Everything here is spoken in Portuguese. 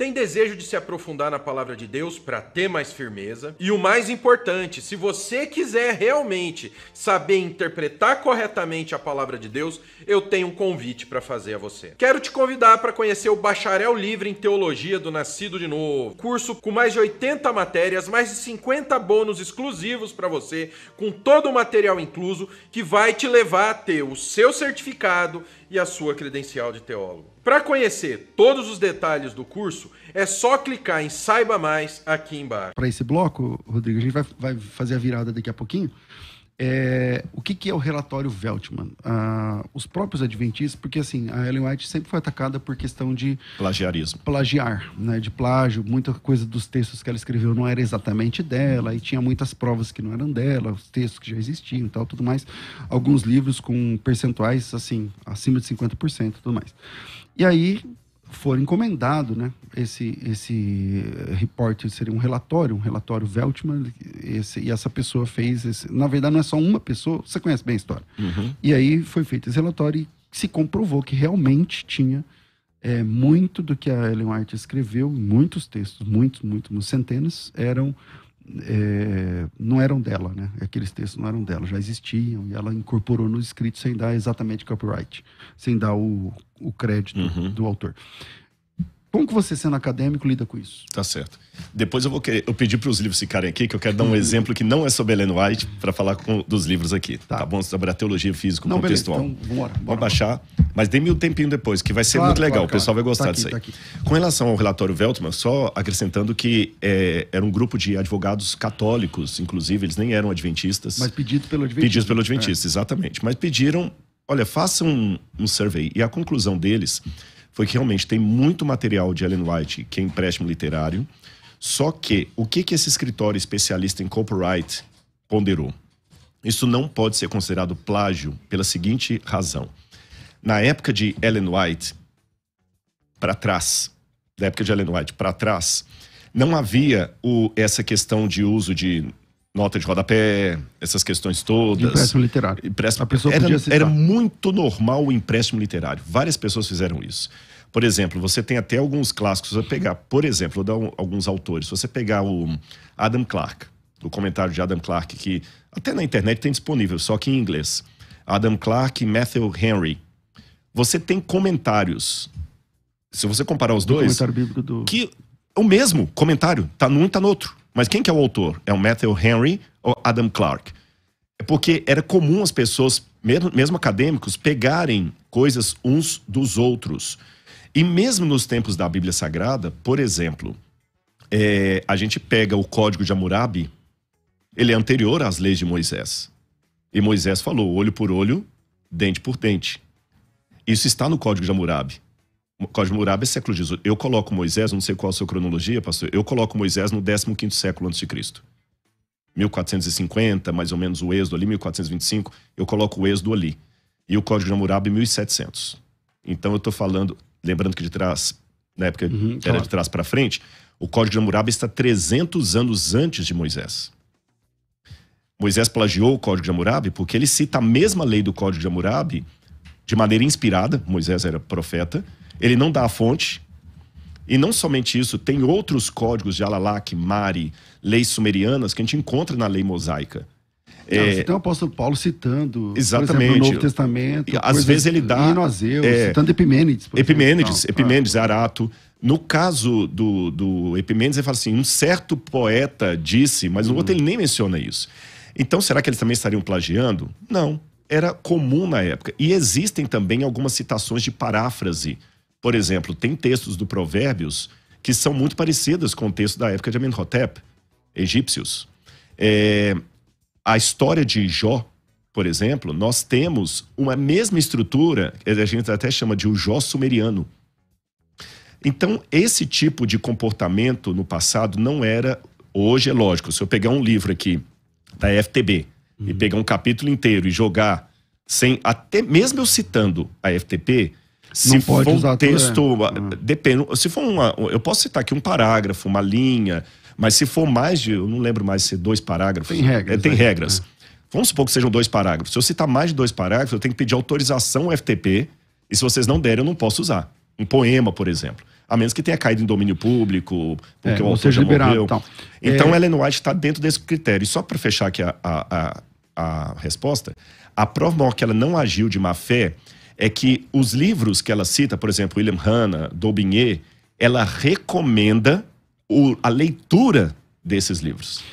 Tem desejo de se aprofundar na palavra de Deus para ter mais firmeza? E o mais importante, se você quiser realmente saber interpretar corretamente a palavra de Deus, eu tenho um convite para fazer a você. Quero te convidar para conhecer o Bacharel Livre em Teologia do Nascido de Novo, curso com mais de 80 matérias, mais de 50 bônus exclusivos para você, com todo o material incluso, que vai te levar a ter o seu certificado e a sua credencial de teólogo. Para conhecer todos os detalhes do curso, é só clicar em Saiba Mais aqui embaixo. Para esse bloco, Rodrigo, a gente vai, vai fazer a virada daqui a pouquinho. É, o que, que, é o relatório Veltman? Ah, os próprios adventistas, porque assim, a Ellen White sempre foi atacada por questão de... Plagiarismo. Plagiar, né? De plágio. Muita coisa dos textos que ela escreveu não era exatamente dela e tinha muitas provas que não eram dela, os textos que já existiam e tal, tudo mais. Alguns livros com percentuais, assim, acima de 50% e tudo mais. E aí, for encomendado, né? Esse, esse eh, report seria um relatório, um relatório Veltman, esse, e essa pessoa fez. Esse, na verdade, não é só uma pessoa, você conhece bem a história. Uhum. E aí foi feito esse relatório e se comprovou que realmente tinha é, muito do que a Ellen White escreveu, muitos textos, muitos, muitos, centenas, eram é, não eram dela, né? Aqueles textos não eram dela, já existiam e ela incorporou nos escritos sem dar exatamente copyright, sem dar o, o crédito uhum. do autor. Como que você, sendo acadêmico, lida com isso? Tá certo. Depois eu vou querer, eu pedi para os livros ficarem aqui, que eu quero dar um exemplo que não é sobre Ellen White, para falar com, dos livros aqui. Tá. tá bom? Sobre a teologia físico não, contextual. Beleza, então, bora, bora. Vamos baixar, mas dê-me um tempinho depois, que vai ser claro, muito legal. Claro, o pessoal vai gostar tá aqui, disso aí. Tá com relação ao relatório Veltman, só acrescentando que é, era um grupo de advogados católicos, inclusive, eles nem eram adventistas. Mas pedido pelo adventista. Pedidos pelo adventista, é. exatamente. Mas pediram, olha, façam um, um survey. E a conclusão deles foi que realmente tem muito material de Ellen White que é empréstimo literário. Só que o que, que esse escritório especialista em copyright ponderou? Isso não pode ser considerado plágio pela seguinte razão. Na época de Ellen White, para trás, da época de Ellen White para trás, não havia o, essa questão de uso de nota de rodapé, essas questões todas. Empréstimo literário. Empréstimo, a pessoa era, era muito normal o empréstimo literário. Várias pessoas fizeram isso. Por exemplo, você tem até alguns clássicos a pegar. Por exemplo, vou dar um, alguns autores. Se você pegar o Adam Clarke, o comentário de Adam Clarke, que até na internet tem disponível, só que em inglês. Adam Clarke e Matthew Henry. Você tem comentários. Se você comparar os do dois. Comentário bíblico do... Que é o mesmo comentário. Tá num e tá no outro. Mas quem que é o autor? É o Matthew Henry ou Adam Clark? É porque era comum as pessoas, mesmo, mesmo acadêmicos, pegarem coisas uns dos outros. E mesmo nos tempos da Bíblia Sagrada, por exemplo, é, a gente pega o Código de Hammurabi, ele é anterior às leis de Moisés. E Moisés falou olho por olho, dente por dente. Isso está no Código de Hammurabi. Código Muraba é século XVIII. Eu coloco Moisés, não sei qual a sua cronologia, pastor, eu coloco Moisés no 15 século antes de Cristo. 1450, mais ou menos o êxodo ali, 1425, eu coloco o êxodo ali. E o Código de Hammurabi 1700. Então eu estou falando, lembrando que de trás, na época uhum, era claro. de trás para frente, o Código de Hammurabi está 300 anos antes de Moisés. Moisés plagiou o Código de Hammurabi porque ele cita a mesma lei do Código de Hammurabi de maneira inspirada, Moisés era profeta, ele não dá a fonte. E não somente isso, tem outros códigos de Alalak, Mari, leis sumerianas que a gente encontra na lei mosaica. Então é... tem o apóstolo Paulo citando Exatamente. Exemplo, Novo Testamento. Às vezes ele dá. Inoazeu, é... citando Epimênides. Epimênides, então, Epimênides, ah, Arato. No caso do, do Epimênides, ele fala assim: um certo poeta disse, mas no hum. outro ele nem menciona isso. Então, será que eles também estariam plagiando? Não. Era comum na época. E existem também algumas citações de paráfrase por exemplo, tem textos do Provérbios que são muito parecidos com o texto da época de Amenhotep, egípcios. É, a história de Jó, por exemplo, nós temos uma mesma estrutura, a gente até chama de o Jó sumeriano. Então, esse tipo de comportamento no passado não era. Hoje é lógico, se eu pegar um livro aqui da FTB uhum. e pegar um capítulo inteiro e jogar sem. Até mesmo eu citando a FTP, se não for um texto, é. Ah, depende. Se for uma, eu posso citar aqui um parágrafo, uma linha, mas se for mais de, eu não lembro mais se é dois parágrafos. Tem regras. É, tem né? regras. É. Vamos supor que sejam dois parágrafos. Se eu citar mais de dois parágrafos, eu tenho que pedir autorização ao FTP e se vocês não derem, eu não posso usar. Um poema, por exemplo. A menos que tenha caído em domínio público, porque é, o autor já liberado, morreu. Então, então é... Ellen White está dentro desse critério. E só para fechar aqui a, a, a, a resposta, a prova maior que ela não agiu de má fé é que os livros que ela cita, por exemplo, William Hanna, Daubigny, ela recomenda o, a leitura desses livros.